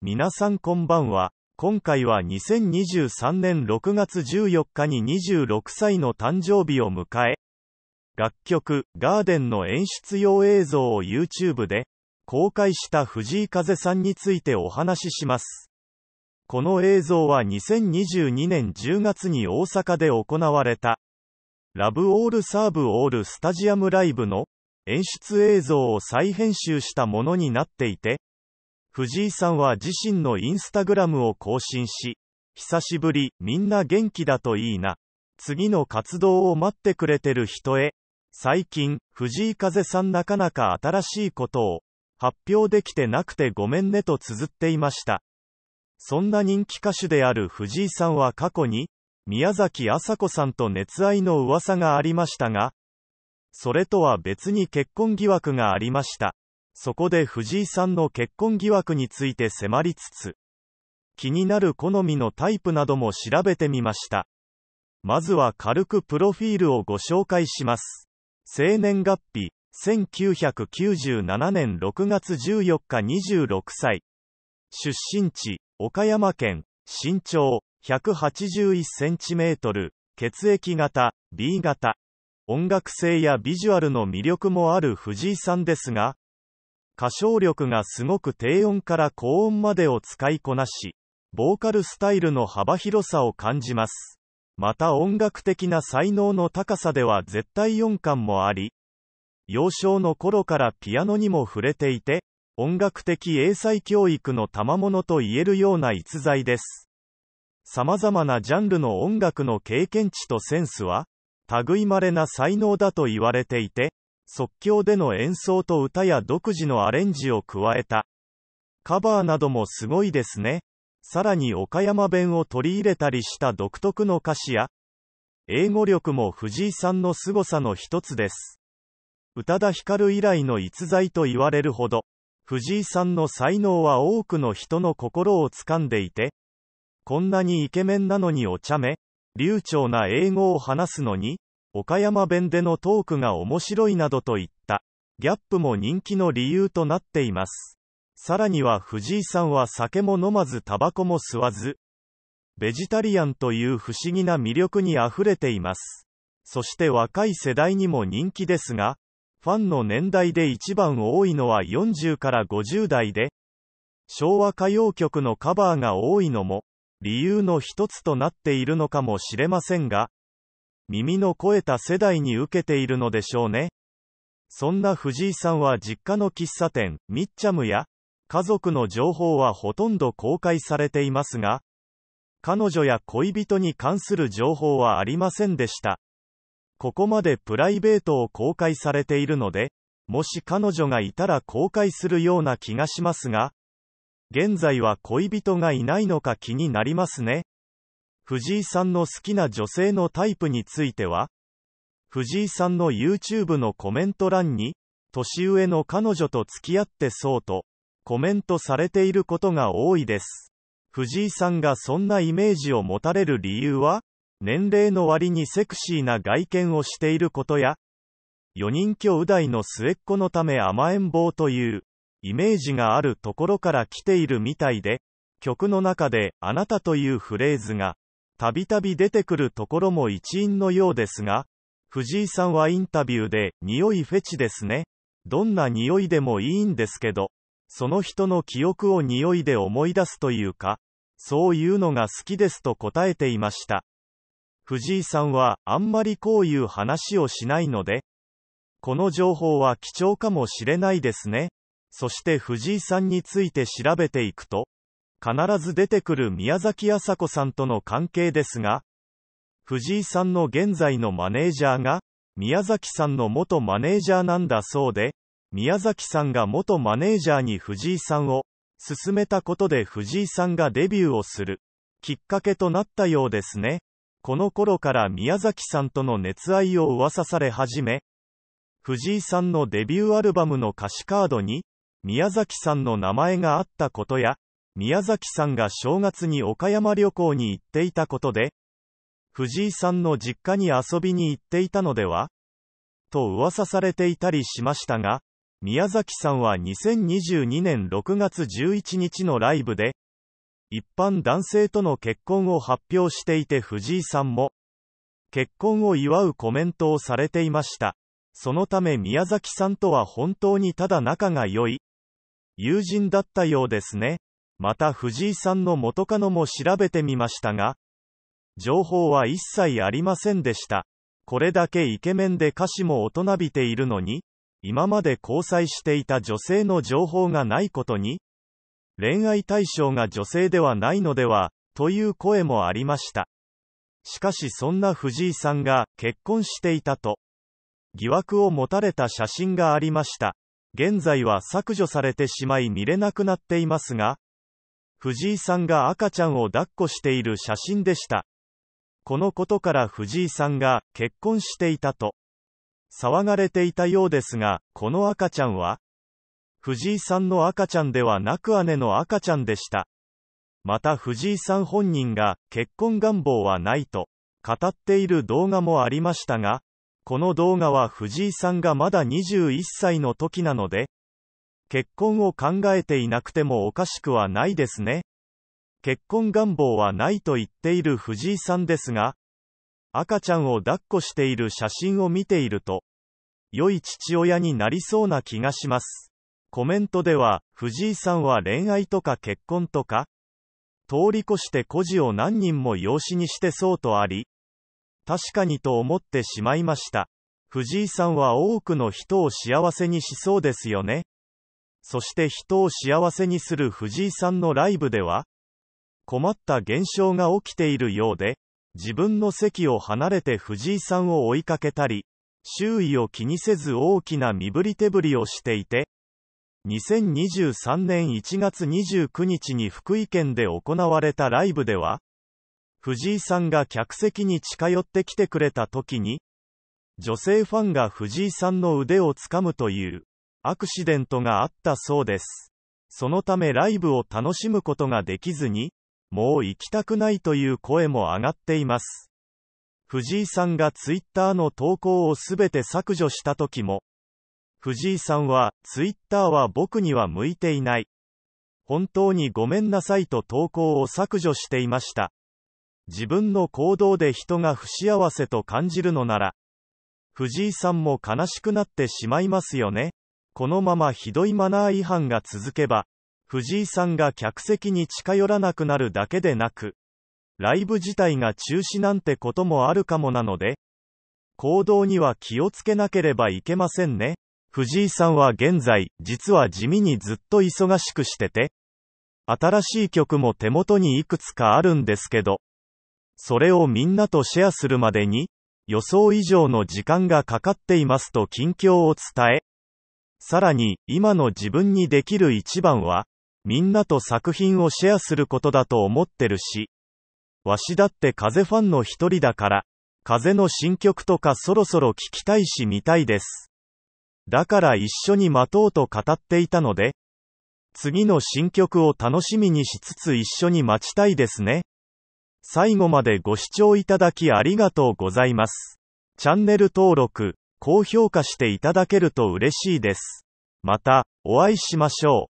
皆さんこんばんは。今回は2023年6月14日に26歳の誕生日を迎え、楽曲、ガーデンの演出用映像を YouTube で公開した藤井風さんについてお話しします。この映像は2022年10月に大阪で行われた、ラブオールサーブオールスタジアムライブの演出映像を再編集したものになっていて、藤井さんは自身のインスタグラムを更新し、久しぶり、みんな元気だといいな。次の活動を待ってくれてる人へ。最近、藤井風さんなかなか新しいことを発表できてなくてごめんねと綴っていました。そんな人気歌手である藤井さんは過去に、宮崎麻子さんと熱愛の噂がありましたが、それとは別に結婚疑惑がありました。そこで藤井さんの結婚疑惑について迫りつつ、気になる好みのタイプなども調べてみました。まずは軽くプロフィールをご紹介します。生年月日、1997年6月14日26歳。出身地、岡山県、身長、181センチメートル、血液型、B 型。音楽性やビジュアルの魅力もある藤井さんですが、歌唱力がすごく低音から高音までを使いこなし、ボーカルスタイルの幅広さを感じます。また音楽的な才能の高さでは絶対音感もあり、幼少の頃からピアノにも触れていて、音楽的英才教育の賜物と言えるような逸材です。様々なジャンルの音楽の経験値とセンスは、類まれな才能だと言われていて、即興での演奏と歌や独自のアレンジを加えた。カバーなどもすごいですね。さらに岡山弁を取り入れたりした独特の歌詞や、英語力も藤井さんの凄さの一つです。宇多田ヒカル以来の逸材と言われるほど、藤井さんの才能は多くの人の心を掴んでいて、こんなにイケメンなのにお茶目、流暢な英語を話すのに、岡山弁でのトークが面白いなどといった、ギャップも人気の理由となっています。さらには藤井さんは酒も飲まずタバコも吸わず、ベジタリアンという不思議な魅力に溢れています。そして若い世代にも人気ですが、ファンの年代で一番多いのは40から50代で、昭和歌謡曲のカバーが多いのも、理由の一つとなっているのかもしれませんが、耳の肥えた世代に受けているのでしょうね。そんな藤井さんは実家の喫茶店、ミッチャムや、家族の情報はほとんど公開されていますが、彼女や恋人に関する情報はありませんでした。ここまでプライベートを公開されているので、もし彼女がいたら公開するような気がしますが、現在は恋人がいないのか気になりますね。藤井さんの好きな女性のタイプについては藤井さんの YouTube のコメント欄に、年上の彼女と付き合ってそうと、コメントされていることが多いです。藤井さんがそんなイメージを持たれる理由は、年齢の割にセクシーな外見をしていることや、4人兄弟の末っ子のため甘えん坊という、イメージがあるところから来ているみたいで、曲の中で、あなたというフレーズが、たびたび出てくるところも一因のようですが、藤井さんはインタビューで、匂いフェチですね。どんな匂いでもいいんですけど、その人の記憶を匂いで思い出すというか、そういうのが好きですと答えていました。藤井さんは、あんまりこういう話をしないので、この情報は貴重かもしれないですね。そして藤井さんについて調べていくと、必ず出てくる宮崎麻子さんとの関係ですが、藤井さんの現在のマネージャーが、宮崎さんの元マネージャーなんだそうで、宮崎さんが元マネージャーに藤井さんを、勧めたことで藤井さんがデビューをする、きっかけとなったようですね。この頃から宮崎さんとの熱愛を噂され始め、藤井さんのデビューアルバムの歌詞カードに、宮崎さんの名前があったことや、宮崎さんが正月に岡山旅行に行っていたことで、藤井さんの実家に遊びに行っていたのではと噂されていたりしましたが、宮崎さんは2022年6月11日のライブで、一般男性との結婚を発表していて藤井さんも、結婚を祝うコメントをされていました。そのため宮崎さんとは本当にただ仲が良い、友人だったようですね。また藤井さんの元カノも調べてみましたが、情報は一切ありませんでした。これだけイケメンで歌詞も大人びているのに、今まで交際していた女性の情報がないことに、恋愛対象が女性ではないのでは、という声もありました。しかしそんな藤井さんが結婚していたと、疑惑を持たれた写真がありました。現在は削除されてしまい見れなくなっていますが、藤井さんが赤ちゃんを抱っこしている写真でした。このことから藤井さんが結婚していたと騒がれていたようですが、この赤ちゃんは藤井さんの赤ちゃんではなく姉の赤ちゃんでした。また藤井さん本人が結婚願望はないと語っている動画もありましたが、この動画は藤井さんがまだ21歳の時なので、結婚を考えていなくてもおかしくはないですね。結婚願望はないと言っている藤井さんですが、赤ちゃんを抱っこしている写真を見ていると、良い父親になりそうな気がします。コメントでは、藤井さんは恋愛とか結婚とか、通り越して孤児を何人も養子にしてそうとあり、確かにと思ってしまいました。藤井さんは多くの人を幸せにしそうですよね。そして人を幸せにする藤井さんのライブでは、困った現象が起きているようで、自分の席を離れて藤井さんを追いかけたり、周囲を気にせず大きな身振り手振りをしていて、2023年1月29日に福井県で行われたライブでは、藤井さんが客席に近寄ってきてくれた時に、女性ファンが藤井さんの腕をつかむという、アクシデントがあったそうです。そのためライブを楽しむことができずに、もう行きたくないという声も上がっています。藤井さんがツイッターの投稿をすべて削除した時も、藤井さんは、ツイッターは僕には向いていない。本当にごめんなさいと投稿を削除していました。自分の行動で人が不幸せと感じるのなら、藤井さんも悲しくなってしまいますよね。このままひどいマナー違反が続けば、藤井さんが客席に近寄らなくなるだけでなく、ライブ自体が中止なんてこともあるかもなので、行動には気をつけなければいけませんね。藤井さんは現在、実は地味にずっと忙しくしてて、新しい曲も手元にいくつかあるんですけど、それをみんなとシェアするまでに、予想以上の時間がかかっていますと近況を伝え、さらに、今の自分にできる一番は、みんなと作品をシェアすることだと思ってるし。わしだって風ファンの一人だから、風の新曲とかそろそろ聞きたいし見たいです。だから一緒に待とうと語っていたので、次の新曲を楽しみにしつつ一緒に待ちたいですね。最後までご視聴いただきありがとうございます。チャンネル登録。高評価していただけると嬉しいです。また、お会いしましょう。